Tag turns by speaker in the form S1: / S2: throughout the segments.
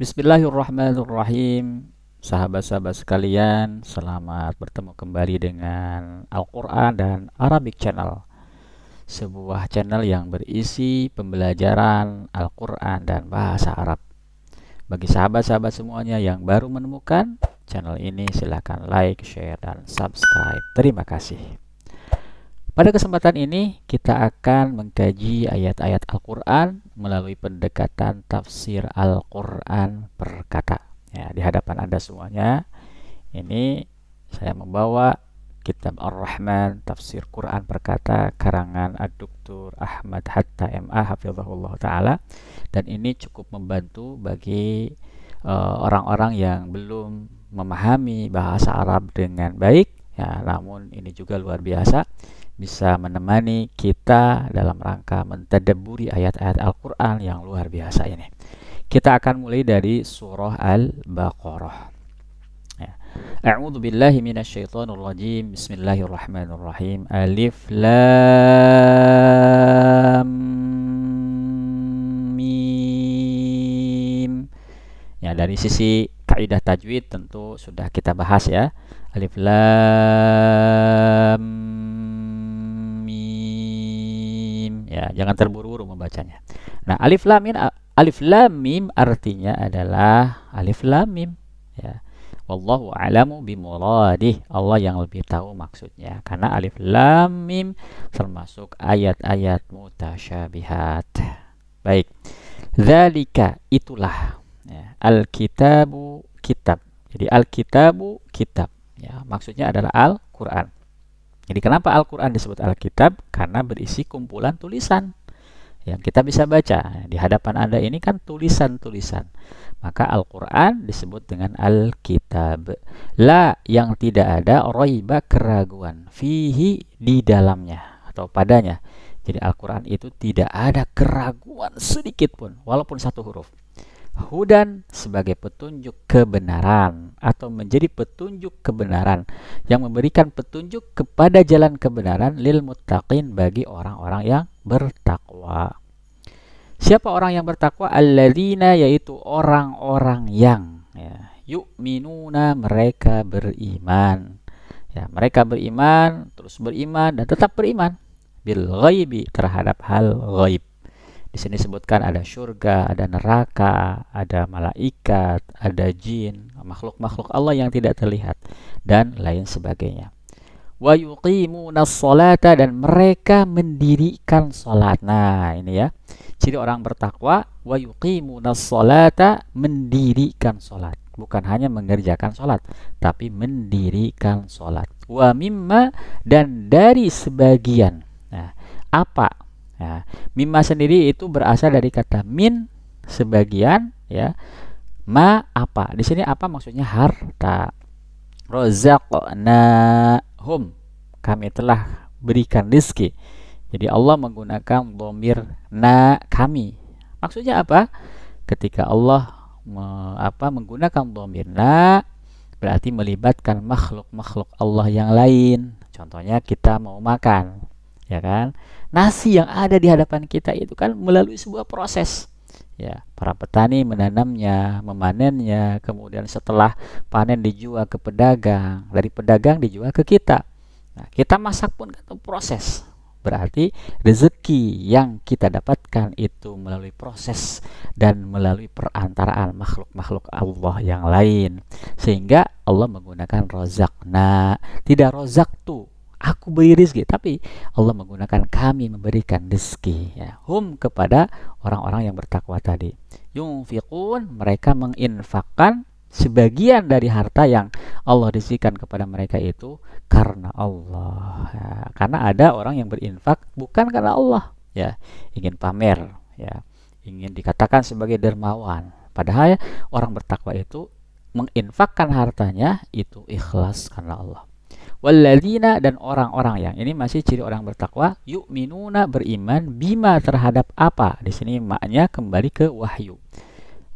S1: Bismillahirrahmanirrahim Sahabat-sahabat sekalian Selamat bertemu kembali dengan Al-Quran dan Arabic Channel Sebuah channel yang berisi pembelajaran Al-Quran dan Bahasa Arab Bagi sahabat-sahabat semuanya yang baru menemukan channel ini silahkan like, share, dan subscribe Terima kasih pada kesempatan ini, kita akan mengkaji ayat-ayat Al-Quran melalui pendekatan tafsir Al-Quran perkata. Ya, di hadapan Anda semuanya, ini saya membawa Kitab Ar-Rahman, Tafsir Quran Perkata karangan Ad-Duktur Ahmad Hatta MA, Hafizahullah Ta'ala. Dan ini cukup membantu bagi eh, orang-orang uh, yang belum memahami bahasa Arab dengan baik, ya, namun ini juga luar biasa bisa menemani kita dalam rangka mentadaburi ayat-ayat Al-Quran yang luar biasa ini. Kita akan mulai dari surah Al-Baqarah. Ya. A'udzu billahi minasyaitonir rajim. Bismillahirrahmanirrahim. Alif lam mim. Ya, dari sisi kaidah tajwid tentu sudah kita bahas ya. Alif lam ya jangan terburu-buru membacanya nah alif lam mim alif lam mim artinya adalah alif lam mim ya wallahu alamu bimuradih Allah yang lebih tahu maksudnya karena alif lam mim termasuk ayat-ayat mutasyabihat baik zalika itulah ya. alkitabu kitab jadi alkitabu kitab ya maksudnya adalah Al-Qur'an jadi kenapa Al-Quran disebut Alkitab? Karena berisi kumpulan tulisan yang kita bisa baca. Di hadapan Anda ini kan tulisan-tulisan. Maka Al-Quran disebut dengan Alkitab. La yang tidak ada roiba keraguan. Fihi di dalamnya atau padanya. Jadi Al-Quran itu tidak ada keraguan sedikit pun, walaupun satu huruf hudan sebagai petunjuk kebenaran atau menjadi petunjuk kebenaran yang memberikan petunjuk kepada jalan kebenaran lil muttaqin bagi orang-orang yang bertakwa. Siapa orang yang bertakwa? Alladzina yaitu orang-orang yang ya, yu'minuna mereka beriman. Ya, mereka beriman, terus beriman dan tetap beriman bil ghaibi terhadap hal ghaib. Di sini sebutkan ada surga, ada neraka, ada malaikat, ada jin, makhluk-makhluk Allah yang tidak terlihat dan lain sebagainya. Wa yuqimuna sholata dan mereka mendirikan salat. Nah, ini ya. Ciri orang bertakwa wa yuqimuna sholata mendirikan salat. Bukan hanya mengerjakan salat, tapi mendirikan salat. Wa mimma dan dari sebagian. Nah, apa Ya, mimma sendiri itu berasal dari kata min sebagian ya. Ma apa? Di sini apa maksudnya harta. Razaqnahum. Kami telah berikan rezeki. Jadi Allah menggunakan domir na kami. Maksudnya apa? Ketika Allah me, apa menggunakan domir na berarti melibatkan makhluk-makhluk Allah yang lain. Contohnya kita mau makan, ya kan nasi yang ada di hadapan kita itu kan melalui sebuah proses ya para petani menanamnya memanennya kemudian setelah panen dijual ke pedagang dari pedagang dijual ke kita nah, kita masak pun kan proses berarti rezeki yang kita dapatkan itu melalui proses dan melalui perantaraan makhluk-makhluk Allah yang lain sehingga Allah menggunakan rozak nah tidak rozak tuh aku beri rezeki tapi Allah menggunakan kami memberikan rezeki ya hum kepada orang-orang yang bertakwa tadi Yunfiqun mereka menginfakkan sebagian dari harta yang Allah rizkikan kepada mereka itu karena Allah ya, karena ada orang yang berinfak bukan karena Allah ya ingin pamer ya ingin dikatakan sebagai dermawan padahal ya, orang bertakwa itu menginfakkan hartanya itu ikhlas karena Allah Waladina dan orang-orang yang ini masih ciri orang bertakwa Yuk minuna beriman bima terhadap apa di sini maknya kembali ke wahyu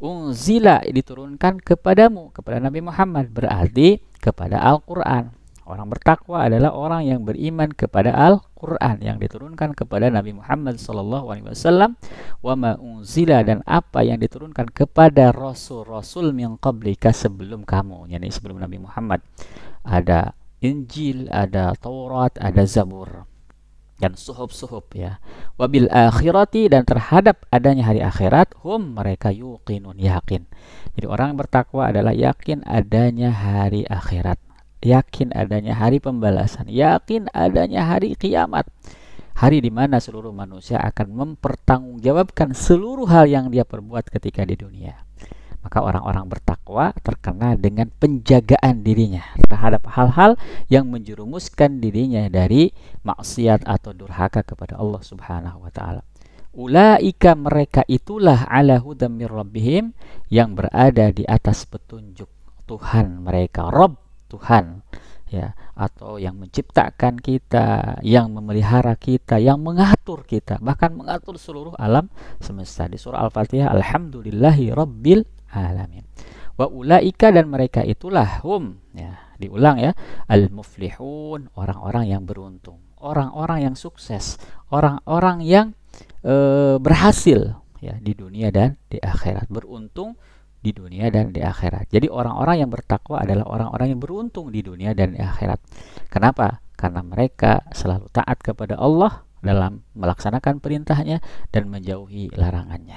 S1: unzila diturunkan kepadamu kepada Nabi Muhammad berarti kepada Al-Qur'an orang bertakwa adalah orang yang beriman kepada Al-Qur'an yang diturunkan kepada Nabi Muhammad sallallahu alaihi wasallam wa ma unzila dan apa yang diturunkan kepada rasul-rasul yang qablika sebelum kamu Yaitu sebelum Nabi Muhammad ada Injil, ada Taurat, ada Zabur dan suhub-suhub ya. Wabil akhirati dan terhadap adanya hari akhirat hum mereka yuqinun yakin. Jadi orang yang bertakwa adalah yakin adanya hari akhirat, yakin adanya hari pembalasan, yakin adanya hari kiamat. Hari di mana seluruh manusia akan mempertanggungjawabkan seluruh hal yang dia perbuat ketika di dunia. Maka orang-orang bertakwa terkena dengan penjagaan dirinya terhadap hal-hal yang menjerumuskan dirinya dari maksiat atau durhaka kepada Allah Subhanahu wa taala. Ulaika mereka itulah ala hudamir rabbihim yang berada di atas petunjuk Tuhan mereka, Rob Tuhan ya atau yang menciptakan kita, yang memelihara kita, yang mengatur kita, bahkan mengatur seluruh alam semesta. Di surah Al-Fatihah, alhamdulillahi rabbil alamin wa ulaika dan mereka itulah hum ya diulang ya al muflihun orang-orang yang beruntung orang-orang yang sukses orang-orang yang e, berhasil ya di dunia dan di akhirat beruntung di dunia dan di akhirat. Jadi orang-orang yang bertakwa adalah orang-orang yang beruntung di dunia dan di akhirat. Kenapa? Karena mereka selalu taat kepada Allah dalam melaksanakan perintahnya dan menjauhi larangannya.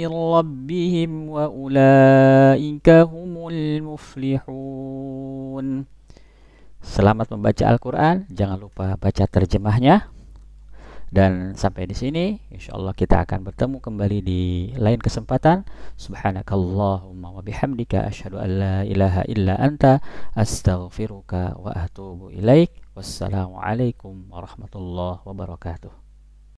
S1: من ربهم وأولئك هم المفلحون Selamat membaca Al-Quran Jangan lupa baca terjemahnya Dan sampai di sini InsyaAllah kita akan bertemu kembali di lain kesempatan Subhanakallahumma wa bihamdika Ashadu an la ilaha illa anta Astaghfiruka wa atubu ilaik Wassalamualaikum warahmatullahi wabarakatuh